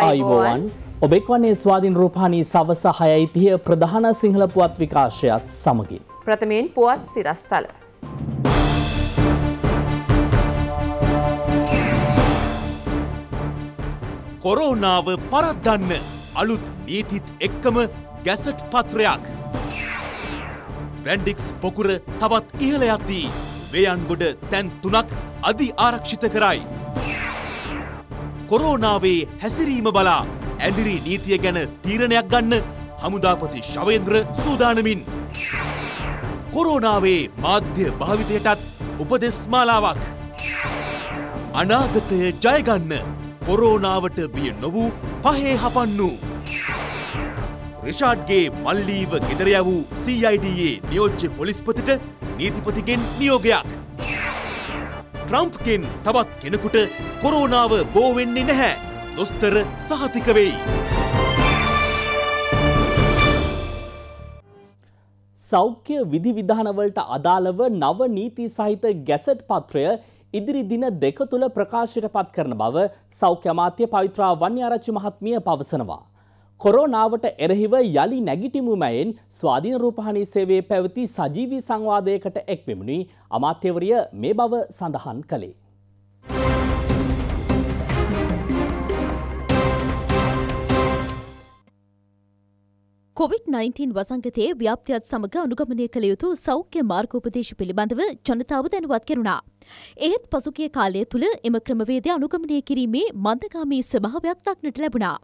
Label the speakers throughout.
Speaker 1: අයිබෝවන් ඔබෙක් වන්නේ ස්වාධීන් රූපානී සවස හයයිතිය ප්‍රධාන සිංහල පුවත් විකාශයත් සමගින්.
Speaker 2: ප්‍රථමයෙන් පුවත් සිරස්තල.
Speaker 3: කොරෝනාව පරද්දන්න අලුත් නීතිත් එක්කම ගැසට් පත්‍රයක්. බ්‍රැන්ඩික්ස් පොකුර තවත් ඉහළ යද්දී වේයන්ගොඩ තැන් තුනක් අධි ආරක්ෂිත කරයි. කොරෝනාවේ හැසිරීම බලා ඇදිරි නීතිය ගැන තීරණයක් ගන්න හමුදාපති ශවේන්ද්‍ර සූදානමින්. කොරෝනාවේ මාධ්‍ය භාවිතයටත් උපදෙස්මාලාවක්. අනාගතය ජයගන්න කොරෝනාවට බිය නොවූ පහේ හපන්නු. රිෂාඩ්ගේ මල්ලීව ගෙදරය වූ CIDයේ නියෝජ්‍ය පොලිස්පතිට නීතිපතිගෙන් නියෝගයක්. ට්‍රම්ප්ගෙන් තවත් කෙනෙකුට කොරෝනාව බෝවෙන්නේ නැහැ. දොස්තර සහතික වෙයි.
Speaker 1: සෞඛ්‍ය විධිවිධානවලට අදාළව නව නීති සහිත ගැසට් පත්‍රය ඉදිරි දින දෙක තුළ ප්‍රකාශයට පත් කරන බව සෞඛ්‍ය අමාත්‍ය පවිත්‍රා වන්‍යාරච්චි මහත්මිය පවසනවා. කොරෝනාවට එරහිව යළි නැගිටිමුමයෙන් ස්වාධීන රූපහානි සේවයේ පැවති සජීවී සංවාදයකට එක්වෙමුණි අමාත්‍යවරිය මේ බව සඳහන් කළේ.
Speaker 4: කොවිD-19 වසංගතයේ ව්‍යාප්තියත් සමඟ අනුගමනය කළ යුතු සෞඛ්‍ය මාර්ගෝපදේශ පිළිබඳව ජනතාව දැනුවත් කෙරුණා. එහෙත් පසුගිය කාලය තුළ එම ක්‍රමවේදය අනුගමනය කිරීමේ මන්දගාමී ස්වභාවයක් දක්නට ලැබුණා.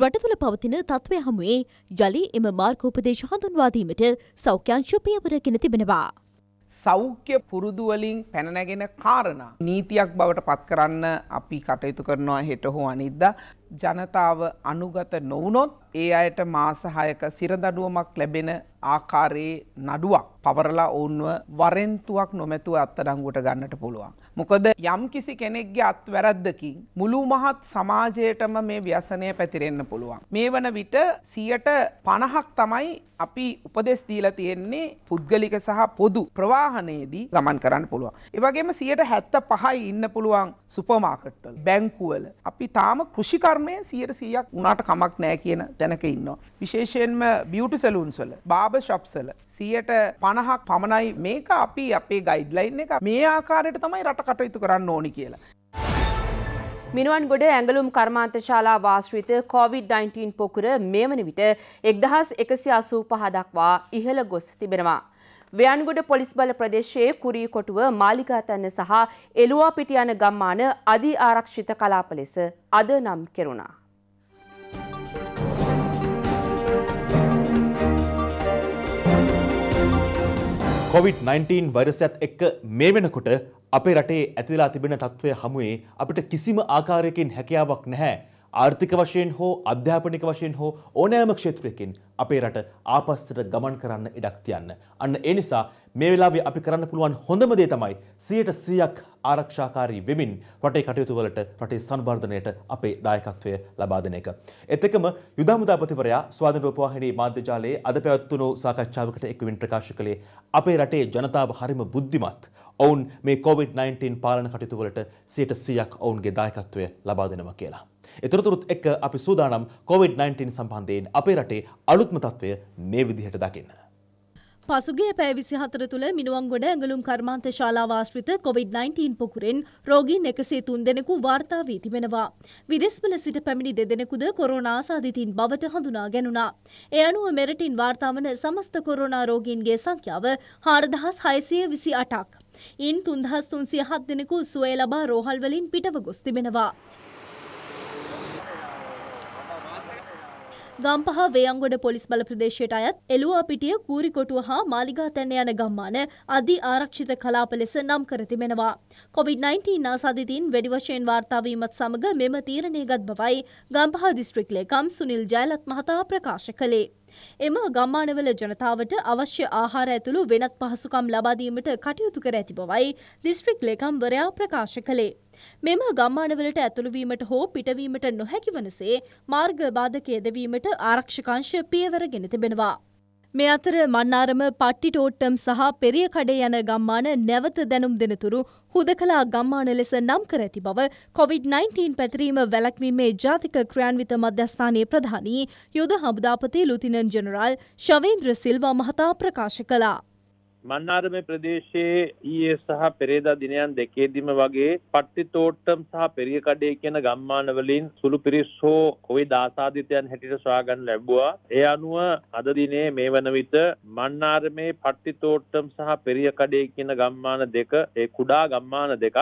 Speaker 4: රට තුළ පවතින තත්ත්වය හමුවේ ජලි එම මාර්ගෝපදේශ හඳුන්වාදීමට සෞඛ්‍යංශ පියවරගෙන තිබෙනවා.
Speaker 5: සෞඛ්‍ය පුරුදුවලින් පැනනැගෙන කාරණ. නීතියක් බවට පත් කරන්න අපි කටයුතු කරනවා හෙට හෝ අනිද්දා ජනතාව අනුගත නොවුනොත් ඒ අයට මාස 6ක සිරදඬුවමක් ලැබෙන ආකාරයේ නඩුවක් පවරලා ඔවුන්ව වරෙන්තුවක් නොමැතුව අත්අඩංගුවට ගන්නට පුළුවන්. මොකද යම්කිසි කෙනෙක්ගේ අත්වැරද්දකින් මුළු මහත් සමාජයටම මේ ව්‍යසනය පැතිරෙන්න පුළුවන්. මේ වන විට 150ක් තමයි අපි උපදෙස් දීලා තියෙන්නේ පුද්ගලික සහ පොදු ප්‍රවාහනයේදී ගමන් කරන්න පුළුවන්. ඒ වගේම 75යි ඉන්න පුළුවන් සුපර් මාකට් වල, බැංකුවල. අපි තාම කෘෂිකර්ම කර්මය සියයට සීයක් උනාට කමක් නෑ කියන තැනක ඉන්නවා. විශේෂයෙන්ම බියුටි සැලූන්ස්වල බාබ ශප්සල සියයට පණහක් පමණයි මේක අපි අපේ ගයිඩ්ලයින් එක මේ ආකාරයට තමයි රට කටයුතු කරන්න ඕනි කියලා.
Speaker 2: මිනුවන් ගොඩ ඇඟලුම් කර්මාන්තශාලා වාශ්‍රිත COොVID-19 පොකුර මෙමන විට එක්දහස් එකසි අසූ පහදක්වා ඉහළ ගොස් තිබෙනවා. වයන්ගොඩ පොලිස් බල ප්‍රදේශයේ කුරී කොටුව මාලිගාතන්න සහ එලුවාපිටි යන ගම්මාන අධි ආරක්ෂිත කලාප ලෙස අද නම් කෙරුණා.
Speaker 3: COVID-19 වෛරසයත් එක්ක මේ වෙනකොට අපේ රටේ ඇතිලා තිබෙන තත්ත්වය හමුවේ අපිට කිසිම ආකාරයකින් හැකියාවක් නැහැ. ආර්ථික වශයෙන් හෝ අධ්‍යාපනික වශයෙන් හෝ ඕනෑම ක්ෂේත්‍රයකින් අපේ රට ආපස්සට ගමන් කරන්න ඉඩක් තියන්න. අන්න ඒ නිසා මේ වෙලාවේ අපි කරන්න පුළුවන් හොඳම දේ තමයි 100%ක් ආරක්ෂාකාරී වෙමින් රටේ කටයුතු වලට රටේ සංවර්ධනයට අපේ දායකත්වය ලබා දෙන එක. එතෙකම යුදාමුදාපතිවරයා ස්වාධීන රූපවාහිනී මාධ්‍ය ජාලයේ අද පැවැත්වුණු සාකච්ඡාවකට එක්වෙමින් ප්‍රකාශ කළේ අපේ රටේ ජනතාව හරිම බුද්ධිමත්. ඔවුන් මේ COVID-19 පාලන කටයුතු වලට 100%ක් ඔවුන්ගේ දායකත්වය ලබා දෙනවා කියලා. එතරතුරුත් එක්ක අපි සූදානම් COVID-19 සම්බන්ධයෙන් අපේ රටේ අලුත්ම තත්ත්වය මේ විදිහට දකින්න.
Speaker 6: පසුගේ පැය 24 තුළ මිනුවන්ගොඩ ඇඟලුම් කර්මාන්ත ශාලාව ආශ්‍රිත COVID-19 පොකුරෙන් රෝගීන් 103 දෙනෙකු වාර්තා වී තිබෙනවා. විදෙස්වල සිට පැමිණි දෙදෙනෙකුද කොරෝනා ආසාදිතින් බවට හඳුනා ගැනුණා. ඒ අනුව මෙරටින් වාර්තා වන සමස්ත කොරෝනා රෝගීන්ගේ සංඛ්‍යාව 4628ක්. ඉන් 3307 දෙනෙකු සුවය ලබා රෝහල්වලින් පිටව ගොස් තිබෙනවා. ගම්පහ වේයන්ගොඩ පොලිස් බල ප්‍රදේශයට අයත් එළුවා පිටිය කූරිකොටුව හා මාලිගාතැන්න යන ගම්මාන අධි ආරක්ෂිත කලාප ලෙස නම් කර තිබෙනවා. කොවිD-19 ආසාධිතීන් වැඩි වශයෙන් වාර්තාවීමත් සමග මෙම තීරණය ගත් බවයි ගම්පහ දිස්ත්‍රික් ලේකම් සුනිල් ජයලත් මහතා ප්‍රකාශ කළේ. එම ගම්මානවල ජනතාවට අවශ්‍ය ආහාර ඇතුළු වෙනත් පහසුකම් ලබාදීමට කටයුතු කර ඇති බවයි දිස්ත්‍රික් ලේකම්වරයා ප්‍රකාශ කළේ. මෙම ගම්මානවලට ඇතුළුවීමට හෝ පිටවීමට නොහැකි වනසේ මාර්ග බාධකය එදවීමට ආරක්ෂකංශය පියවර ගෙන තිබෙනවා. මේ අතර මන්නාරම පට්ටිටෝට්ටම් සහ පෙරිය කඩේ යන ගම්මාන නැවත දැනුම් දෙනතුරු හුදකලා ගම්මාන ලෙස නම් කර ඇති බව කොවිD-19 පැතිරීම වැලක්වීමේ ජාතික ක්‍රියාන්විත මධ්‍යස්ථානයේ ප්‍රධානී යුද හමුදාපති ලුතිනන් ජෙනරාල් ශවේන්ද්‍ර සිල්වා මහතා ප්‍රකාශ කළා.
Speaker 7: මන්නාරම ප්‍රදේශයේ ඊයේ සහ පෙරේදා දිනයන් දෙකේදීම වගේ පට්ටිතෝට්ටම් සහ පෙරියකඩේ කියන ගම්මානවලින් සුළු පිරිස් හෝ කොවිඩ් ආසාදිතයන් හැටියට සොයාගන්න ලැබුවා. ඒ අනුව අද දිනේ මේ වන විට මන්නාරමේ පට්ටිතෝට්ටම් සහ පෙරියකඩේ කියන ගම්මාන දෙක ඒ කුඩා ගම්මාන දෙකක්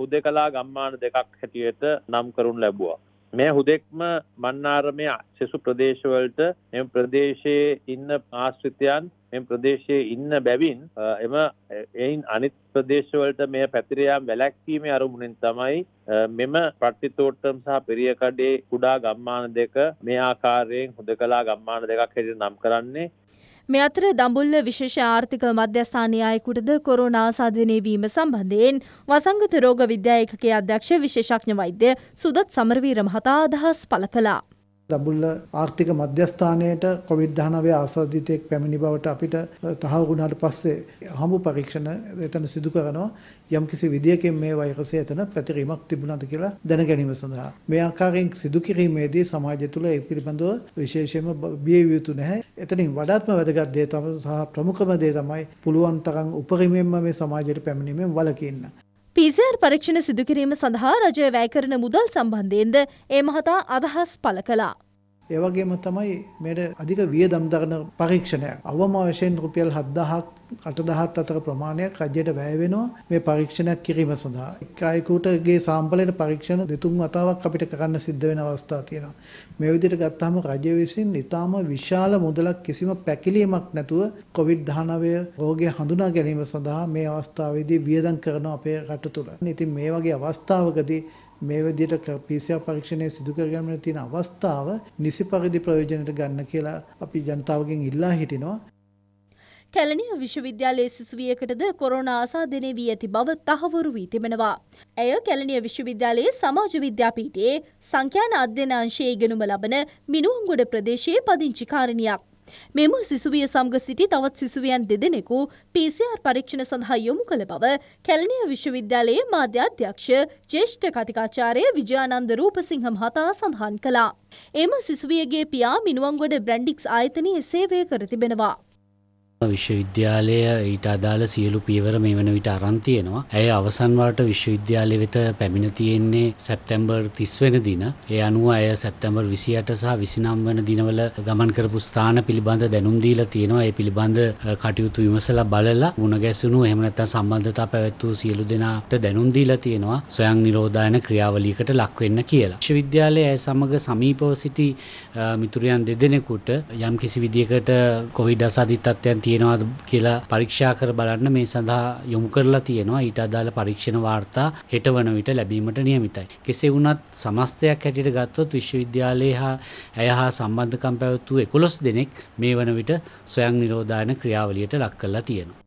Speaker 7: හුදෙකලා ගම්මාන දෙකක් හැටියට නම් කරුණු ලැබුවා. මේ හුදෙක්ම මන්නාරමය සෙසු ප්‍රදේශවලට එම ප්‍රදේශයේ ඉන්න ආශ්‍රිතයන් මෙ ප්‍රදේශයේ ඉන්න බැවින් එම එයින් අනිත් ප්‍රදේශවලට මේ පැතිරයාම් වැලැක්වීමේ අරුමුණින් තමයි මෙම පට්ටිතෝට්ටම් සහ පෙරියකඩේ කුඩා ගම්මාන දෙක මේ ආකාරයෙන් හුද කලා ගම්මාන දෙකක් හෙට නම් කරන්නේ
Speaker 6: මේ අතර දඹුල්ල විශේෂ ආර්ථික මධ්‍යස්ථානයේ අයෙකුටද කොරෝනා ආසාදනය වීම සම්බන්ධයෙන් වසංගත රෝග විද්‍යා ඒකකයේ අධ්‍යක්ෂ විශේෂඥ වෛද්‍ය සුදත් සමරවීර මහතා අදහස් පළ කළා.
Speaker 8: දඹුල්ල ආර්ථික මධ්‍යස්ථානයට කොවිඩ්-19 ආසාදිතයෙක් පැමිණි බවට අපිට තහවුරු වුණාට පස්සේ හමු පරීක්ෂණ එතන සිදු කරනවා යම්කිසි විදියකින් මේ වෛරසය එතන පැතිරීමක් තිබුණාද කියලා දැන ගැනීම සඳහා මේ ආකාරයෙන් සිදු කිරීමේදී සමාජය තුළ ඒ පිළිබඳව විශේෂයෙන්ම බිය යුතු නැහැ. එතනින් වඩාත්ම වැදගත් දේ තමයි සහ ප්‍රමුඛම දේ තමයි පුළුවන් තරම් උපරිමයෙන්ම මේ සමාජයට පැමිණීමෙන් වළකින්න.
Speaker 6: පිසර් පරීක්ෂණ සිදුකිරීම සඳහා රජය වැය කරන මුදල් සම්බන්ධයෙන්ද ඒ මහතා අදහස් පළ කලා.
Speaker 8: ඒ වගේම තමයි මේට අධික වියදම් දරන පරීක්ෂණයක්. අවම වශයෙන් රුපියල් 7000ක් 8000ක් අතර ප්‍රමාණයක් රජයට වැය වෙනවා මේ පරීක්ෂණයක් කිරීම සඳහා. එක් අයෙකුටගේ සාම්පලයට පරීක්ෂණ දෙතුන් වතාවක් අපිට කරන්න සිද්ධ වෙන අවස්ථා තියෙනවා. මේ විදිහට ගත්තාම රජය විසින් ඊටාම විශාල මුදලක් කිසිම පැකිලීමක් නැතුව COVID-19 රෝගය හඳුනා ගැනීම සඳහා මේ අවස්ථාවේදී වියදම් කරනවා අපේ රට තුළ. ඉතින් මේ වගේ අවස්ථාවකදී මේ විදිහට PCR පරීක්ෂණය සිදු කරගන්න තියෙන අවස්ථාව නිසි පරිදි ප්‍රයෝජනට ගන්න කියලා අපි ජනතාවගෙන් ඉල්ලා හිටිනවා.
Speaker 6: කැලණිය විශ්වවිද්‍යාලයේ සිසුවියකටද කොරෝනා ආසාදනය වී ඇති බව තහවුරු වී තිබෙනවා. ඇය කැලණිය විශ්වවිද්‍යාලයේ සමාජ විද්‍යාපීඨයේ සංඛ්‍යාන අධ්‍යනාංශයේ ඉගෙනුම ලබන මිනුවන්ගොඩ ප්‍රදේශයේ පදිංචිකාරණියක්. මෙම සිසුවිය සමග සිටි තවත් සිසුවියන් දෙදෙනෙකු PCR පරීක්ෂණ සඳහා යොමු කළ බව කැලණිය විශ්වවිද්‍යාලයේ මාධ්‍ය අධ්‍යක්ෂ ජේෂ්ඨ කතිකාචාර්ය විජයානන්ද රූපසිංහ මහතා සඳහන් කළා. එම සිසුවියගේ පියා මිනුවන්ගොඩ බ්‍රැන්ඩික්ස් ආයතනයේ සේවය කර තිබෙනවා.
Speaker 1: විශ්වවිද්‍යාලය ඊට අදාළ සියලු පියවර මේ වන විට අරන් තියෙනවා. ඇය අවසන් වාරට විශ්වවිද්‍යාලය වෙත පැමිණ තියෙන්නේ සැප්තැම්බර් 30 වෙනි දින. ඒ අනුව ඇය සැප්තැම්බර් 28 සහ 29 වෙනි දිනවල ගමන් කරපු ස්ථාන පිළිබඳ දැනුම් දීලා තියෙනවා. ඒ පිළිබඳ කටයුතු විමසලා බලලා වුණ ගැසුණු එහෙම නැත්නම් සම්බන්ධතා පැවැත් වූ සියලු දෙනාට දැනුම් දීලා තියෙනවා. ස්වයං නිරෝධායන ක්‍රියාවලියකට ලක් වෙන්න කියලා. විශ්වවිද්‍යාලය ඇය සමග සමීපව සිටි මිතුරියන් දෙදෙනෙකුට යම් කිසි විදියකට කොවිඩ් අසාධිතත්වයන් තියෙනවාද කියලා පරීක්ෂා කර බලන්න මේ සඳහා යොමු කරලා තියෙනවා ඊට අදාළ පරීක්ෂණ වාර්තා හෙට වන විට ලැබීමට නියමිතයි. කෙසේ වුණත් සමස්තයක් හැටියට ගත්තොත් විශ්වවිද්‍යාලය හා ඇය හා සම්බන්ධකම් පැවැත්වූ එකොළොස් දෙනෙක් මේ වන විට සොයන් නිරෝධායන ක්‍රියාවලියට ලක් කරලා තියෙනවා.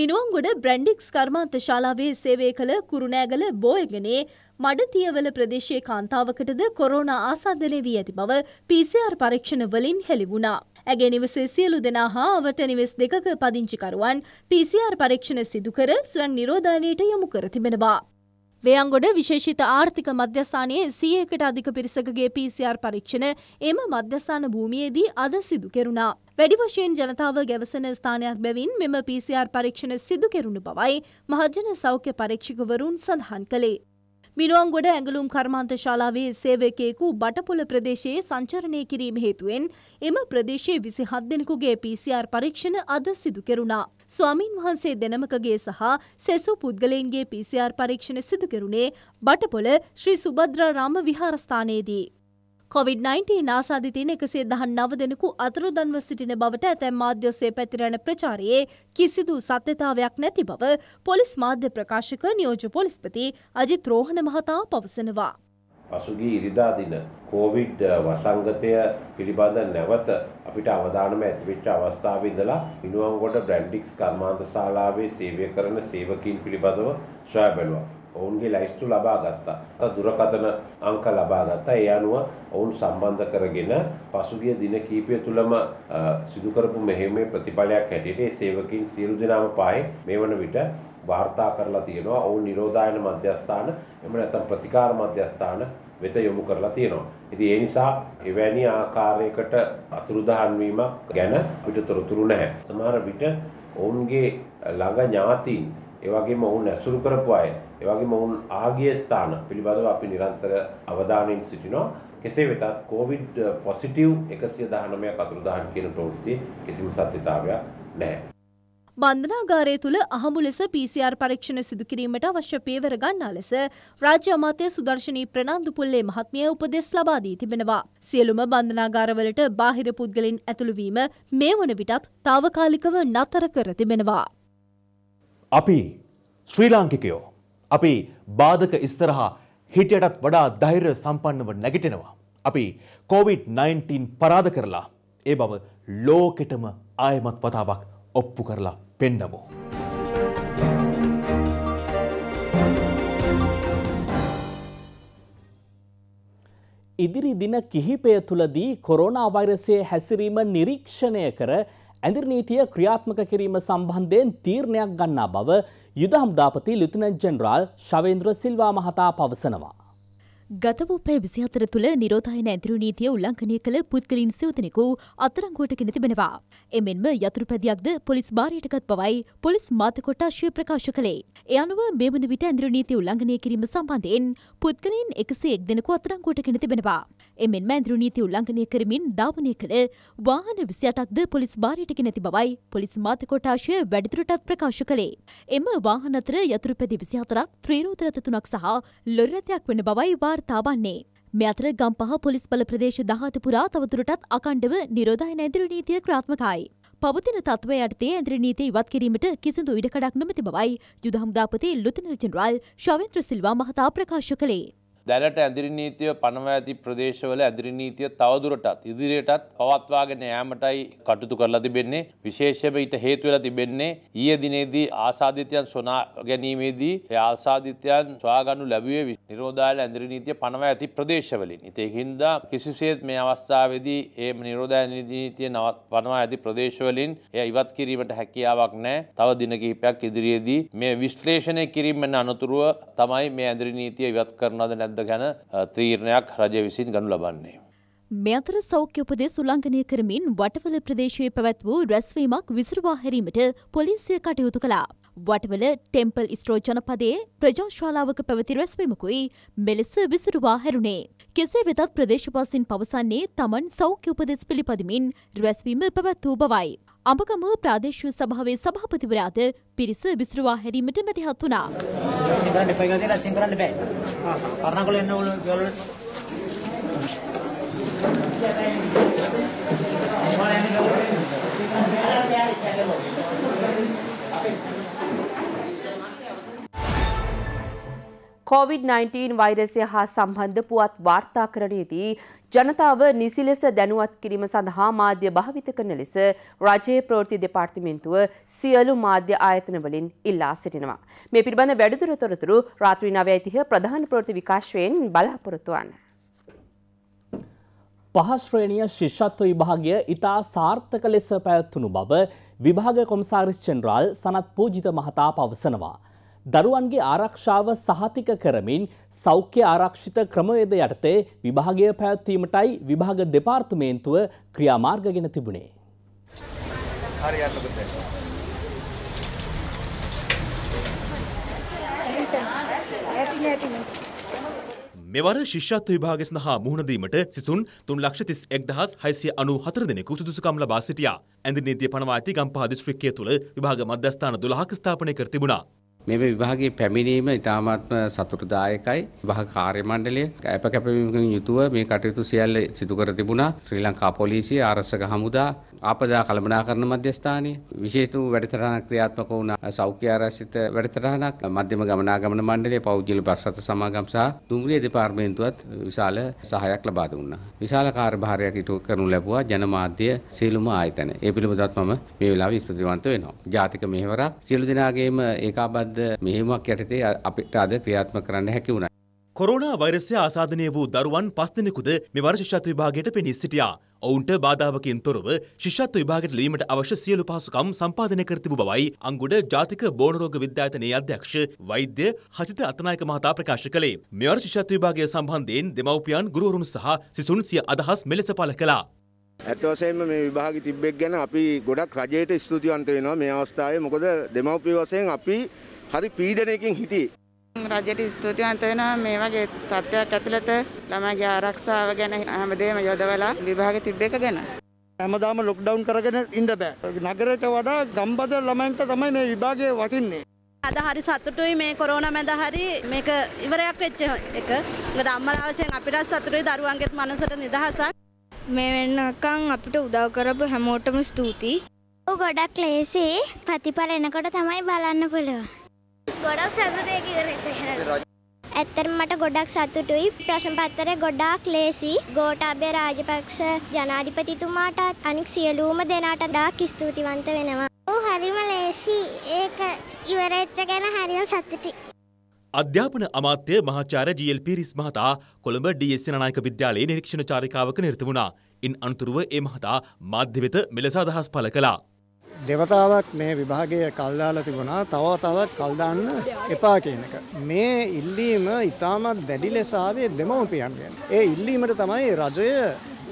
Speaker 6: මිනුවන්ගොඩ බ්‍රැන්ඩික්ස් කර්මාන්ත ශාලාවේ සේවය කළ කුරුණෑගල බෝයගනේ මඩතියවල ප්‍රදේශයේ කාන්තාවකටද කොරෝනා ආසාදනය වී ඇති බව PCR පරීක්ෂණ වලින් හෙළි වුණා. ඇගේ නිවසේ සියලු දෙනා හා අවට නිවෙස් දෙකක පදිංචිකරුවන් PCR පරීක්ෂණ සිදුකර ස්වයන් නිරෝධානයට යොමු කර තිබෙනවා. වයන්ගොඩ විශේෂිත ආර්ථික මධ්‍යස්ථානයේ සියකට අධික පිරිසකගේ PCR පරීක්ෂණ එම මධ්‍යස්ථාන භූමියේදී අද සිදු කෙරුණා. වැඩි වශයෙන් ජනතාව ගැවසන ස්ථානයක් බැවින් මෙම PCR පරීක්ෂණ සිදු කෙරුණු බවයි මහජන සෞඛ්‍ය පරීක්ෂකවරුන් සඳහන් කළේ. මිනුවන්ගොඩ ඇඟලුම් කර්මාන්ත ශාලාවේ සේවකයෙකු බටපොල ප්‍රදේශයේ සංචරණය කිරීම හේතුවෙන් එම ප්‍රදේශයේ විසි හත් දෙනෙකුගේ PCR පරීක්ෂණ අද සිදු කෙරුණා. ස්වාමීන් වහන්සේ දෙනමකගේ සහ සෙසු පුද්ගලයන්ගේ PCR පරීක්ෂණ සිදු කෙරුණේ බටපොල ශ්‍රී සුබද්‍රාරාම විහාරස්ථානයේදී. කොවිD-19 ආසාධිතීන් එකසේ දහන් නව දෙනෙකු අතුරුදන්ව සිටින බවට ඇතැම් මාධ්‍යස්සේ පැතිරෙන ප්‍රචාරයේ කිසිදු සත්‍යතාවයක් නැති බව පොලිස් මාධ්‍ය ප්‍රකාශක නියෝජ පොලිස්පති අජිත් රෝහණ මහතා පවසනවා.
Speaker 7: පසුගිය ඉරිදා දින කෝවිඩ් වසංගතය පිළිබඳ නැවත අපිට අවධානම ඇතිවෙච්ච අවස්ථාව ඉඳලා මිනුවන්ගොඩ බ්‍රැන්ඩික්ස් කර්මාන්ත ශාලාවේ සේවය කරන සේවකීන් පිළිබඳව සොයා බැලුවා. ඔවුන්ගේ ලයිස්තු ලබා ගත්තා. ත දුරකථන අංක ලබා ගත්තා. ඒ අනුව ඔවුන් සම්බන්ධ කරගෙන පසුගිය දින කීපය තුලම සිදු කරපු මෙහෙමේ ප්‍රතිඵලයක් හැටියට ඒ සේවකීන් සියලු දෙනාම පායේ මේ වන විට වාර්තා කරලා තියෙනවා ඔවුන් නිරෝධායන මධ්‍යස්ථාන එම නැත්නම් ප්‍රතිකාර මධ්‍යස්ථාන වෙත යොමු කරලා තියෙනවා. ඉතින් ඒ නිසා එවැනි ආකාරයකට අතුරුදහන් වීමක් ගැන අපිට තොරතුරු නැහැ. සමහර විට ඔවුන්ගේ ළඟ ඥාතීන් ඒ වගේම ඔවුන් ඇසුරු කරපු අය ඒ වගේම ඔවුන් ආගිය ස්ථාන පිළිබඳව අපි නිරන්තර අවධානයෙන් සිටිනවා. කෙසේ වෙතත් කොවිඩ් පොසිටිව් 119ක් අතුරුදහන් කියන ප්‍රවෘත්තියේ කිසිම සත්‍යතාවයක් නැහැ.
Speaker 6: බන්ධනාගාරය තුළ අහමු ලෙස PCR පරීක්ෂණ සිදු කිරීමට අවශ්‍ය පියවර ගන්නා ලෙස රාජ්‍ය අමාත්‍ය සුදර්ශනී ප්‍රනාන්දු පුල්ලේ මහත්මිය උපදෙස් ලබා දී තිබෙනවා. සියලුම බන්ධනාගාරවලට බාහිර පුද්ගලින් ඇතුළු වීම මේ වන විටත් తాවකාලිකව නතර කර තිබෙනවා.
Speaker 3: අපි ශ්‍රී ලාංකිකයෝ අපි බාධක ඉස්තරහා හිටියටත් වඩා ධෛර්ය සම්පන්නව නැගිටෙනවා. අපි COVID-19 පරාද කරලා ඒ බව ලෝකෙටම ආයමත් වතාවක් ඔප්පු කරලා පෙන්නමු.
Speaker 1: ඉදිරි දින කිහිපය තුළදී කොරෝනා වෛරසය හැසිරීම නිරීක්ෂණය කර ඇඳිරනීතිය ක්‍රියාත්මක කිරීම සම්බන්ධයෙන් තීරණයක් ගන්නා බව යුද හමුදාපති ලිතුනන් ජෙනරාල් ශවේන්ද්‍ර සිල්වා මහතා පවසනවා.
Speaker 4: ගතපුපේ විසිහතර තුළ නිරෝධයන ඇතිරු නීතිය උල්ලංකනය කළ පුද්ගලින් සයෝතනෙකු අතරංගුවට කෙන තිබෙනවා. එමෙන්ම යතුරු පැදියක්ද පොලිස් භාරයටකත් පවයි පොලිස් මාතකොට්ටාශය ප්‍රකාශ කළේ. එ අනුව මෙමන විට ඇදිරු නීති උල්ලංඝනය කිරීම සම්බන්ධයෙන් පුද්ගලින් එකසේ එක් දෙෙනකු අතරංගුවට කෙන තිබෙනවා. එමෙන් මැන්දිරු නීති උල්ලංඝනය කරමින් ධාවනය කළ වාහන විසියටක්ද පොලිස් භාරයටක නැති බවයි පොලිස් මාතකොටාශය වැඩිතුරටත් ප්‍රකාශ කළේ. එම වාහනතර යතුරු පැදි විසිහතරක් ත්‍රීරෝතරත තුනක් සහ ලොරිරතයක් වන බවයි වාර් වාර්තා වන්නේ. මෙ අතර ගම්පහ පොලිස් බල ප්‍රදේශ දහට පුරා තවතුරටත් අකණ්ඩව නිරෝධය නැදිර නීතිය ක්‍රාත්මකයි. පවතින තත්ව යටතේ ඇදිරි නීතිය ඉවත් කිරීමට කිසිදු ඉඩකඩක් නොමති බවයි යුද හමුදාපති ලුතනල් ජෙනරල් ශවෙන්ත්‍ර සිල්වා මහතා ප්‍රකාශ කළේ.
Speaker 7: දැනට ඇදිරි නීතිය පනව ඇති ප්‍රදේශවල ඇදිරි නීතිය තවදුරටත් ඉදිරියටත් පවත්වාගෙන යාමටයි කටයුතු කරලා තිබෙන්නේ විශේෂයෙන්ම ඊට හේතු වෙලා තිබෙන්නේ ඊයේ දිනේදී ආසාදිතයන් සොනා ගැනීමේදී ඒ ආසාදිතයන් සොයාගනු ලැබුවේ නිරෝධායල ඇදිරි නීතිය පනව ඇති ප්‍රදේශවලින්. ඉතින් ඒකින්දා කිසිසේත් මේ අවස්ථාවේදී ඒ නිරෝධායල නීතිය පනව ඇති ප්‍රදේශවලින් එය ඉවත් කිරීමට හැකියාවක් නැහැ. තව දින කිහිපයක් ඉදිරියේදී මේ විශ්ලේෂණය කිරීම අනතුරුව තමයි මේ ඇදිරි නීතිය ඉවත් කරනවද නැද්ද නැද්ද ගැන තීරණයක් රජ විසින් ගනු ලබන්නේ.
Speaker 4: මේ අතර සෞඛ්‍ය උපදෙස් උල්ලංඝනය කරමින් වටවල ප්‍රදේශයේ පැවැත් වූ රැස්වීමක් විසිරුවා හැරීමට පොලිසිය කටයුතු කළා. වටවල ටෙම්පල් ස්ට්‍රෝ ජනපදයේ ප්‍රජාශාලාවක පැවති රැස්වීමකුයි මෙලෙස විසිරුවා හැරුණේ. කෙසේ වෙතත් ප්‍රදේශවාසින් පවසන්නේ තමන් සෞඛ්‍ය උපදෙස් පිළිපදිමින් රැස්වීම පැවැත් වූ බවයි. අඹගමුව ප්‍රාදේශීය සභාවේ සභාපතිවරයාද පිරිස විසිරුවා හැරීමට මැදිහත් වුණා. සිංහලෙන් එපා කියලා දෙලා සිංහලෙන් බෑ.
Speaker 8: ආ අරණකොල එන්න ඕන
Speaker 2: COVID-19 වෛරසය හා සම්බන්ධ පුවත් වාර්තාකරණයේදී ජනතාව නිසි ලෙස දැනුවත් කිරීම සඳහා මාධ්‍ය භාවිත කරන ලෙස රජයේ ප්‍රවෘත්ති දෙපාර්තමේන්තුව සියලු මාධ්‍ය ආයතන වලින් ඉල්ලා සිටිනවා. මේ පිළිබඳ වැඩිදුර තොරතුරු රාත්‍රී 9:30 ප්‍රධාන ප්‍රවෘත්ති විකාශයෙන් බලාපොරොත්තු වන්න.
Speaker 1: පහ ශ්‍රේණිය ශිෂ්‍යත්ව විභාගය ඉතා සාර්ථක ලෙස පැවැත්වුණු බව විභාග කොමසාරිස් ජෙනරාල් සනත් පූජිත මහතා පවසනවා. දරුවන්ගේ ආරක්ෂාව සහතික කරමින් සෞඛ්‍ය ආරක්ෂිත ක්‍රමවේද යටතේ විභාගය පැවැත්වීමටයි විභාග දෙපාර්තමේන්තුව ක්‍රියාමාර්ග ගෙන තිබුණේ.
Speaker 3: මෙවර ශිෂ්‍යත්ව විභාග සඳහා මුහුණදීමට සිසුන් තුන් ලක්ෂ තිස් එක්දහස් හයිසිය අනු හතර දෙනෙකු සුදුසුකම් ලබා සිටියා. ඇඳ නීතිය පනවා ඇති ගම්පහ දිස්ත්‍රික්කය තුළ විභාග මධ්‍යස්ථාන 12ක් ස්ථාපනය කර තිබුණා.
Speaker 5: මෙම විභාගයේ පැමිණීම ඉතාමත්ම සතුටදායකයි. විභාග කාර්ය මණ්ඩලය කැප කැපවීමකින් යුතුව මේ කටයුතු සියල්ල සිදු කර තිබුණා. ශ්‍රී ලංකා පොලිසිය, ආරක්ෂක හමුදා, ආපදා කළමනාකරණ මධ්‍යස්ථානය විශේෂ වූ වැඩසටහනක් ක්‍රියාත්මක වුණ සෞඛ්‍ය ආරක්ෂිත වැඩසටහනක් මධ්‍යම ගමනාගමන මණ්ඩලය පෞද්ගල බස් රථ සමාගම් සහ දුම්රිය දෙපාර්තමේන්තුවත් විශාල සහයක් ලබා දුන්නා. විශාල කාර්යභාරයක් ඉටු කරනු ලැබුවා ජනමාධ්‍ය සියලුම ආයතන. ඒ පිළිබඳවත් මම මේ වෙලාවේ ස්තුතිවන්ත වෙනවා. ජාතික මෙහෙවරක් සියලු දෙනාගේම ඒකාබද්ධ මෙහෙයුමක් යටතේ අපිට අද ක්‍රියාත්මක කරන්න හැකි වුණා.
Speaker 3: කොරෝනා වෛරසය ආසාධනය වූ දරුවන් පස් දෙනෙකුද මෙවර ශිෂ්‍යත්ව විභාගයට පෙනී සිටියා. ඔවුන්ට බාධාවකින් තොරව ශිෂ්‍යත්ව විභාගයට ලීමට අවශ්‍ය සියලු පහසුකම් සම්පාදනය කර තිබු බවයි අංගොඩ ජාතික බෝනරෝග විද්‍යායතනයේ අධ්‍යක්ෂ වෛද්‍ය හසිත අතනායක මහතා ප්‍රකාශ කළේ. මෙවර ශිෂ්‍යත්ව විභාගය සම්බන්ධයෙන් දෙමව්පියන් ගුරුවරුන් සහ සිසුන් සිය අදහස් මෙලෙස පළ කළා.
Speaker 5: ඇත්ත වශයෙන්ම මේ විභාග තිබ්බෙක් ගැන අපි ගොඩක් රජයට ස්තුතිවන්ත වෙනවා මේ අවස්ථාවේ මොකද දෙමව්පිය වශයෙන් අපි
Speaker 8: හරි පීඩනයකින් හිටියේ
Speaker 5: රජයට ස්තුතිවන්ත වෙනවා මේ වගේ තත්ත්වයක් ඇතුළත ළමයිගේ ආරක්ෂාව ගැන හැමදේම යොදවලා විභාග තිබ්බේක ගැන. හැමදාම ලොක්ඩවුන්
Speaker 8: කරගෙන ඉන්න බෑ. නගරයට වඩා ගම්බද ළමයින්ට තමයි මේ විභාගය වටින්නේ.
Speaker 5: අද
Speaker 6: හරි සතුටුයි මේ කොරෝනා මැද හරි මේක ඉවරයක් වෙච්ච එක. මොකද අම්මලා වශයෙන් අපිටත්
Speaker 4: සතුටුයි දරුවන්ගේත් මනසට නිදහසක්. මේ වෙන්නකම් අපිට උදව් කරපු හැමෝටම ස්තුතියි. ඔව් ගොඩක් ලේසි ප්‍රතිඵල එනකොට තමයි බලන්න පුළුවන්. ගොඩක්
Speaker 8: සතුටේ කියන
Speaker 7: ඇත්තටම මට ගොඩක් සතුටුයි ප්‍රශ්න පත්‍රය ගොඩාක් ලේසි ගෝඨාභය රාජපක්ෂ ජනාධිපතිතුමාටත් අනික් සියලූම දෙනාට ගොඩාක් ස්තුතිවන්ත වෙනවා. ඔව් හරිම ලේසි. ඒක ඉවරෙච්ච ගැන
Speaker 8: හරිම සතුටුයි.
Speaker 3: අධ්‍යාපන අමාත්‍ය මහාචාර්ය ජී.එල්. පීරිස් මහතා කොළඹ ඩී.එස්. නායක විද්‍යාලයේ නිරීක්ෂණ චාරිකාවක නිරත වුණා. ඉන් අනතුරුව ඒ මහතා මාධ්‍ය වෙත මෙලෙස අදහස් පළ කළා.
Speaker 8: දෙවතාවක් මේ විභාගය කල් දාලා තිබුණා තව තවත් කල් දාන්න එපා කියන එක. මේ ඉල්ලීම ඉතාමත් දැඩි ලෙස ආවේ දෙමව්පියන්ගෙන්. ඒ ඉල්ලීමට තමයි රජය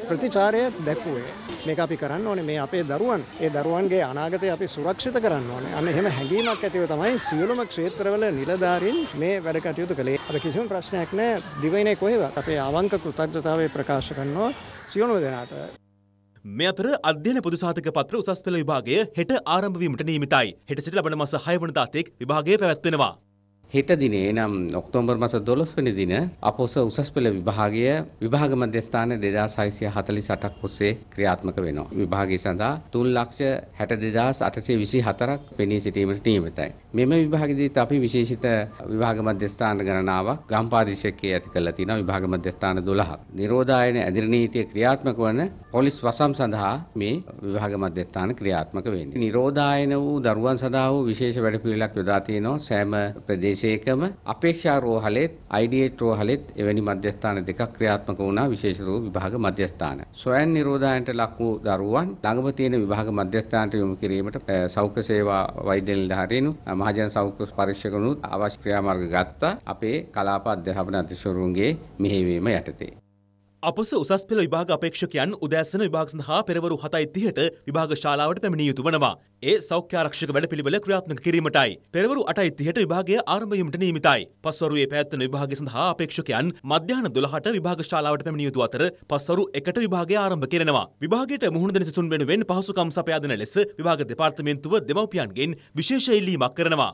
Speaker 8: ප්‍රතිචාරය දැක්වුවේ. මේක අපි කරන්න ඕනේ මේ අපේ දරුවන්. ඒ දරුවන්ගේ අනාගතය අපි සුරක්ෂිත කරන්න ඕනේ. අන්න එහෙම හැඟීමක් ඇතිව තමයි සියලුම ක්ෂේත්‍රවල නිලධාරීන් මේ වැඩ කටයුතු කළේ. අර කිසිම ප්‍රශ්නයක් නැහැ. දිවයිනේ කොහෙවත් අපේ අවංක කෘතඥතාවය ප්‍රකාශ කරනවා සියලුම දෙනාට.
Speaker 3: මේ අතර අධ්‍යයන පොදු සාධක පත්‍ර උසස් පෙළ විභාගය හෙට ආරම්භ වීමට නියමිතයි. හෙට සිට ලබන මාස 6 වනදා තෙක් විභාගය
Speaker 5: පැවැත්වෙනවා. හෙට දිනේ නම් ඔක්තෝබර් මස 12 වෙනි දින අපොස උසස් පෙළ විභාගය විභාග මධ්‍යස්ථාන 2648ක් ඔස්සේ ක්‍රියාත්මක වෙනවා. විභාගය සඳහා 362824ක් පෙනී සිටීමට නියමිතයි. මෙම විභාගෙදීත් අපි විශේෂිත විභාග මධ්‍යස්ථාන ගණනාවක් ගම්පාදේශකයේ ඇති කරලා තිනවා විභාග මධ්‍යස්ථාන 12ක්. නිරෝධායන ඇදිරි නීතිය ක්‍රියාත්මක වන පොලිස් වසම් සඳහා මේ විභාග මධ්‍යස්ථාන ක්‍රියාත්මක වෙන්නේ. නිරෝධායන වූ දරුවන් සඳහා වූ විශේෂ වැඩපිළිවෙලක් යොදා තිනවා සෑම ප්‍රදේශ විශේෂකම අපේක්ෂා රෝහලෙත් IDH රෝහලෙත් එවැනි මධ්‍යස්ථාන දෙකක් ක්‍රියාත්මක වුණා විශේෂ රෝග විභාග මධ්‍යස්ථාන. සොයන් නිරෝධායනට ලක් වූ දරුවන් ළඟම තියෙන විභාග මධ්‍යස්ථානට යොමු කිරීමට සෞඛ්‍ය සේවා වෛද්‍ය නිලධාරීනු මහජන සෞඛ්‍ය පරීක්ෂකනුත් අවශ්‍ය ක්‍රියාමාර්ග ගත්තා අපේ කලාප අධ්‍යාපන අධිශවරුන්ගේ මෙහෙවීම යටතේ.
Speaker 3: අපස උසස් පෙළ විභාග අපේක්ෂකයන් උදෑසන විභාග සඳහා පෙරවරු 7:30ට විභාග ශාලාවට පැමිණිය යුතු වනවා. ඒ සෞඛ්‍යාරක්ෂක වැඩපිළිවෙල ක්‍රියාත්මක කිරීමටයි. පෙරවරු 8:30ට විභාගය ආරම්භයීමට නියමිතයි. පස්වරුවේ පැවැත්වෙන විභාගය සඳහා අපේක්ෂකයන් මධ්‍යහන 12ට විභාග ශාලාවට පැමිණිය යුතු අතර පස්වරු 1ට විභාගය ආරම්භ කරනවා. විභාගයට මුහුණ දෙන සිසුන් වෙනුවෙන් පහසුකම් සපයා දෙන ලෙස විභාග දෙපාර්තමේන්තුව දෙමව්පියන්ගෙන් විශේෂ ඉල්ලීමක් කරනවා.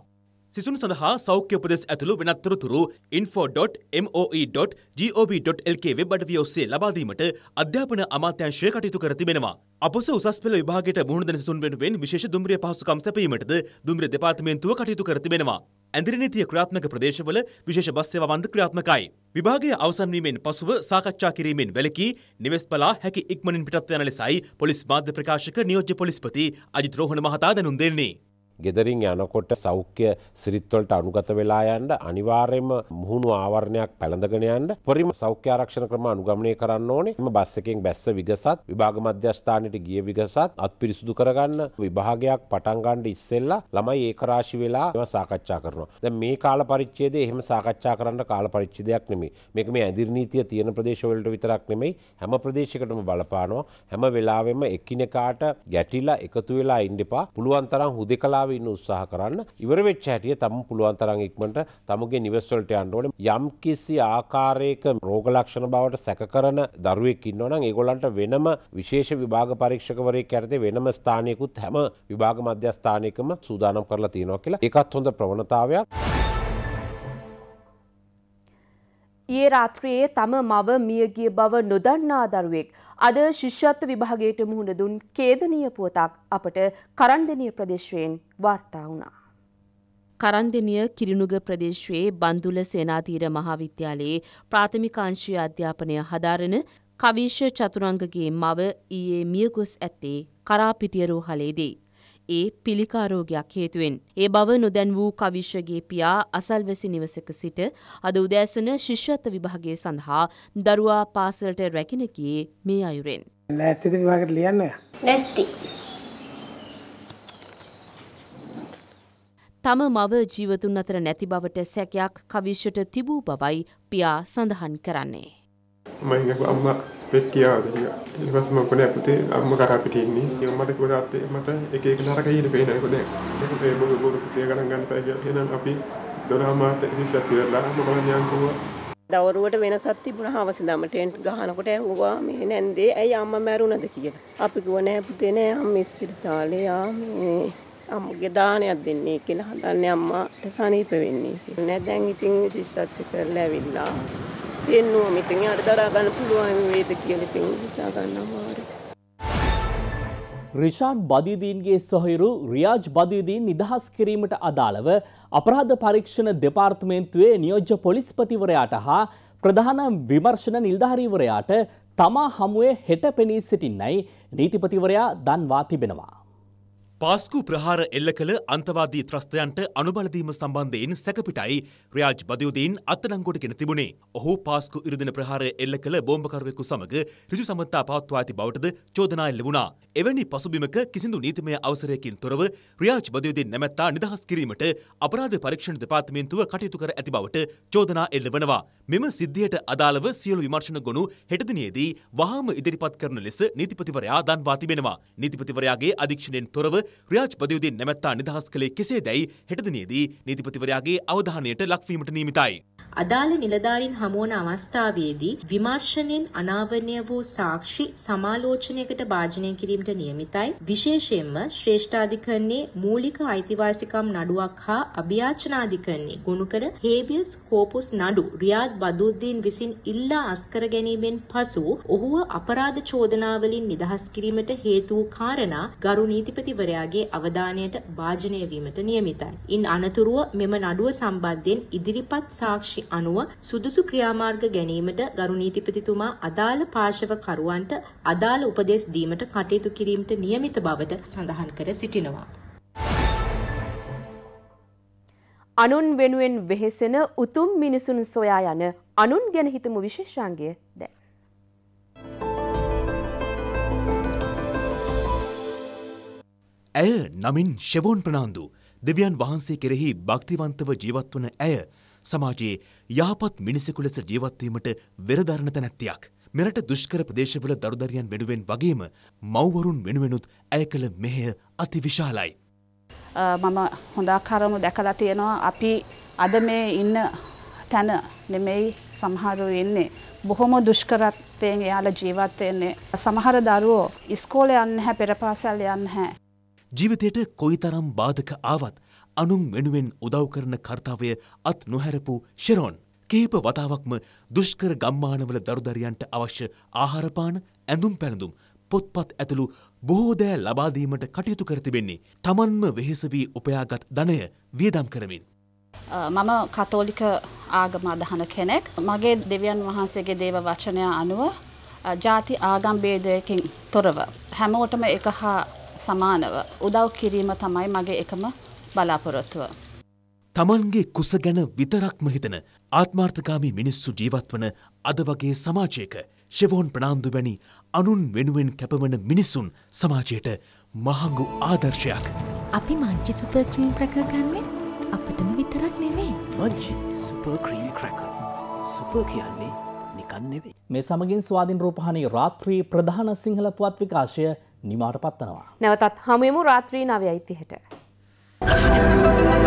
Speaker 3: සිසුන් සඳහා සෞඛ්‍ය උපදෙස් ඇතුළු වෙනත් තොරතුරු info.moe.gov.lk වෙබ් අඩවිය ඔස්සේ ලබා දීමට අධ්‍යාපන අමාත්‍යාංශය කටයුතු කර තිබෙනවා. අපොස උසස් පෙළ විභාගයට මුහුණ දෙන සිසුන් වෙනුවෙන් විශේෂ දුම්රිය පහසුකම් සැපයීමටද දුම්රිය දෙපාර්තමේන්තුව කටයුතු කර තිබෙනවා. ඇඳිරි නීතිය ක්‍රියාත්මක ප්‍රදේශවල විශේෂ බස් සේවාවන්ද ක්‍රියාත්මකයි. විභාගය අවසන් වීමෙන් පසුව සාකච්ඡා කිරීමෙන් වැළකී නිවෙස් පලා හැකි ඉක්මනින් පිටත්ව යන ලෙසයි පොලිස් මාධ්‍ය ප්‍රකාශක නියෝජ්‍ය පොලිස්පති අජිත් රෝහණ මහතා දැනුම් දෙන්නේ.
Speaker 7: ගෙදරින් යනකොට සෞඛ්‍ය සිරිත්වලට අනුගත වෙලා යන්ට අනිවාර්යම මුහුණු ආවරණයක් පැළඳගෙනයන්ට පොරිම සෞඛ්‍යාරක්ෂණ ක්‍රම අනුගමනය කරන්න ඕනේ එම බස් එකෙන් බැස්ස විගසත් විභාග මධ්‍යස්ථානයට ගිය විගසත් අත් පිරිසුදු කරගන්න විභාගයක් පටන්ගණ්ඩ ඉස්සෙල්ලා ළමයි ඒකරාශි වෙලා එම සාකච්ඡා කරනවා දැ මේ කාල පරිච්චේද එහෙම සාකච්ඡා කරන්න කාල පරිච්චිදයක් නෙමේ මේක මේ ඇදිරනීතිය තියෙන ප්‍රදේශවලට විතරක් නෙමෙයි හැම ප්‍රදේශකටම බලපානවා හැම වෙලාවෙම එක්කිනෙකාට ගැටිලා එකතු වෙලා ඉන්ඩපා පුළුවන්තරම් හුදෙ කලා වෙලාවන්න උත්සාහ කරන්න ඉවර වෙච්ච හැටිය තම පුළුවන් තරම් ඉක්මනට තමුගේ නිවෙස්වලට යන්න ඕනේ යම් කිසි ආකාරයක රෝග ලක්ෂණ බවට සැක කරන දරුවෙක් ඉන්නවා නම් ඒගොල්ලන්ට වෙනම විශේෂ විභාග පරීක්ෂකවරයෙක් යටතේ වෙනම ස්ථානයකුත් හැම විභාග මධ්‍යස්ථානයකම සූදානම් කරලා තියෙනවා කියලා ඒකත් හොඳ ප්‍රවණතාවයක්.
Speaker 2: ඊයේ රාත්‍රියේ තම මව මියගිය බව නොදන්නා දරුවෙක් අද ශිෂ්‍යත්ව විභාගයට මුහුණ දුන් ඛේදනීය පුවතක් අපට කරන්දෙනිය ප්‍රදේශයෙන් වාර්තා වුණා. කරන්දෙනිය කිරිනුග ප්‍රදේශයේ බන්දුල සේනාතීර මහාවිද්‍යාලයේ ප්‍රාථමික අංශීය අධ්‍යාපනය හදාරන කවිෂ චතුරංගගේ මව ඊයේ මියගොස් ඇත්තේ කරාපිටිය රෝහලේදී. ඒ පිළිකාරෝගයක් හේතුවෙන්. ඒ බව නොදැන් වූ කවිශ්වගේ පියා අසල්වැසි නිවසක සිට අද උදෑසන ශිෂ්‍යත්ව විභාගය සඳහා දරුවා පාසලට රැගෙන ගියේ මේ අයුරෙන්.
Speaker 8: නැස්තිද විභාගයට ලියන්න?
Speaker 2: නැස්ති. තම මව ජීවතුන් අතර නැති බවට සැකයක් කවිශ්වට තිබූ බවයි පියා සඳහන් කරන්නේ.
Speaker 3: මම අම්මා පෙට්ටියාවද කියලා. ඊට පස්සේ මම කොනේ පුතේ අම්ම කරා පිට ඉන්නේ. ඉතින් මට කිව්වා තාත්තේ මට එක එක නරක ඊට පේනකොට දැන්. ඒක මේ මොකද පොඩි පුතේ ගණන් ගන්න බෑ කියලා. එහෙනම් අපි 12 මාට ඉස්සත් ඉවරලා මම යන්න කිව්වා.
Speaker 2: දවරුවට වෙනසක් තිබුණා හවස දම ටෙන්ට් ගහනකොට ඇහුවා මේ නැන්දේ ඇයි අම්මා මැරුණද කියලා. අපි කිව්වා නෑ පුතේ නෑ අම්මා ඉස්පිරිතාලේ ආ මේ අම්මගේ දානයක් දෙන්නේ කියලා හදන්නේ අම්මාට සනීප වෙන්නේ. නෑ දැන් ඉතින් ශිෂ්‍යත්ව කරලා ඇවිල්ලා එන්න ඕනේ. ඉතින් යාට දරා ගන්න පුළුවන් වේද කියලා ඉතින් හිතා ගන්න අමාරුයි.
Speaker 1: රිෂාඩ් බදීදීන්ගේ සොහිරු රියාජ් බදීදීන් නිදහස් කිරීමට අදාළව අපරාධ පරීක්ෂණ දෙපාර්තමේන්තුවේ නියෝජ්‍ය පොලිස්පතිවරයාට හා ප්‍රධාන විමර්ශන නිල්ධාරීවරයාට තමා හමුවේ හෙට පෙනී සිටින්නයි නීතිපතිවරයා දන්වා
Speaker 3: තිබෙනවා. පාස්කු ප්‍රහාර එල්ල කළ අන්තවාදී ත්‍රස්තයන්ට අනුබලදීම සම්බන්ධයෙන් සැකපිටයි රියාජ් බදයෝදීන් අත්නංගොට ගෙන තිබුණේ ඔහු පාස්කු ඉරදින ප්‍රහාරය එල්ල කළ බෝම්භකරුවෙකු සමඟ ඍජු සමත්තා පවත්වා ඇති බවටද චෝදනා එල්ල වුණා. එවැනි පසුබිමක කිසිදු නීතිමය අවසරයකින් තොරව රියාජ් බදයෝදීන් නැමැත්තා නිදහස් කිරීමට අපරාධ පරීක්ෂණ දෙපාර්තමේන්තුව කටයුතු කර ඇති බවට චෝදනා එල්ල වනවා. මෙම සිද්ධියට අදාළව සියලු විමර්ශන ගොනු හෙටදිනයේදී වහාම ඉදිරිපත් කරන ලෙස නීතිපතිවරයා දන්වා තිබෙනවා. නීතිපතිවරයාගේ අධීක්ෂණයෙන් තොරව ක්‍රියාජ්පදයුදෙන් නැමැත්තා නිදහස් කළේ කෙසේ දැයි හෙටදිනේදී නීතිපතිවරයාගේ අවධානයට ලක්වීමට නීමිතයි.
Speaker 2: අදාළ නිලධාරීන් හමුවන අවස්ථාවේදී විමර්ශනයෙන් අනාවරණය වූ සාක්ෂි සමාලෝචනයකට භාජනය කිරීමට නියමිතයි. විශේෂයෙන්ම ශ්‍රේෂ්ඨාධිකරණයේ මූලික අයිතිවාසිකම් නඩුවක් හා අභියාචනාධිකරණයේ ගොනු කර හේබියස් කෝපුස් නඩු රියාද් බදුද්දීන් විසින් ඉල්ලා අස්කර ගැනීමෙන් පසු ඔහුව අපරාධ චෝදනාවලින් නිදහස් කිරීමට හේතු වූ කාරණා ගරු නීතිපතිවරයාගේ අවධානයට භාජනය වීමට නියමිතයි. ඉන් අනතුරුව මෙම නඩුව සම්බන්ධයෙන් ඉදිරිපත් සාක්ෂි අනුව සුදුසු ක්‍රියාමාර්ග ගැනීමට ගරු නීතිපතිතුමා අදාළ පාර්ශව කරුවන්ට අදාළ උපදෙස් දීමට කටයුතු කිරීමට නියමිත බවට සඳහන් කර සිටිනවා. අනුන් වෙනුවෙන් වෙහෙසෙන උතුම් මිනිසුන් සොයා යන අනුන් ගැන හිතමු විශේෂාංගය දැන්.
Speaker 3: ඇය නමින් ෂෙවෝන් ප්‍රනාන්දු දෙවියන් වහන්සේ කෙරෙහි භක්තිවන්තව ජීවත්වන ඇය සමාජයේ යහපත් මිනිසෙකු ලෙස ජීවත්වීමට වෙරදරණ තැනැත්තියක්. මෙරට දුෂ්කර ප්‍රදේශවල දරුදරියන් වෙනුවෙන් වගේම මව්වරුන් වෙනුවෙනුත් ඇය කළ මෙහය අති විශාලයි.
Speaker 2: මම හොඳාකාරම දැකලා තියෙනවා අපි අද මේ ඉන්න තැන නෙමෙයි සමහරු ඉන්නේ. බොහොම දුෂ්කරත්වයෙන් එයාලා ජීවත් වෙන්නේ. සමහර දරුවෝ ඉස්කෝලේ යන්නේ නැහැ, පෙරපාසල් යන්නේ නැහැ.
Speaker 3: ජීවිතයට කොයිතරම් බාධක ආවත් අනුන් වෙනුවෙන් උදව් කරන කර්තාවය අත් නොහැරපු ෂෙරෝන් කේප වතාවක්ම දුෂ්කර ගම්මානවල දරුදරියන්ට අවශ්‍ය ආහාරපාන ඇඳුම් පැළඳුම් පොත්පත් ඇතුළු බොහෝදෑ ලබාදීමට කටයුතු කරතිබෙන්නේ තමන්ම වෙහෙසවී උපයාගත් ධනය වියදම් කරමින්.
Speaker 2: මම කතෝලික ආගම අදහන කෙනෙක් මගේ දෙවියන් වහන්සේගේ දේව වචනය අනුව ජාති ආගම්බේදයකින් තොරව. හැමෝටම එක හා සමානව උදව් කිරීම තමයි මගේ එකම බලාපොරොත්තුව.
Speaker 3: තමන්ගේ කුස ගැන විතරක්ම හිතන ආත්මාර්ථකාමී මිනිස්සු ජීවත්වන අද වගේ සමාජයක ශෙවෝන් ප්‍රනාන්දු වැනි අනුන් වෙනුවෙන් කැපවන මිනිසුන් සමාජයට මහඟු ආදර්ශයක්.
Speaker 4: අපි මංචි සුපර්ක්‍රීම් ප්‍රකගන්නේ අපටම විතරක්
Speaker 3: නෙවේ. මංචි සුපර්ක්‍රීම් ක්‍රක සුපර් කියන්නේ නිකන්නෙවේ. මේ
Speaker 1: සමගින් ස්වාධීන් රූපහණි රාත්‍රී ප්‍රධාන සිංහල පුවත් විකාශය නිමාට පත්වනවා.
Speaker 2: නැවතත් හමුවමු රාත්‍රී නවයයිතිහට. Thank you.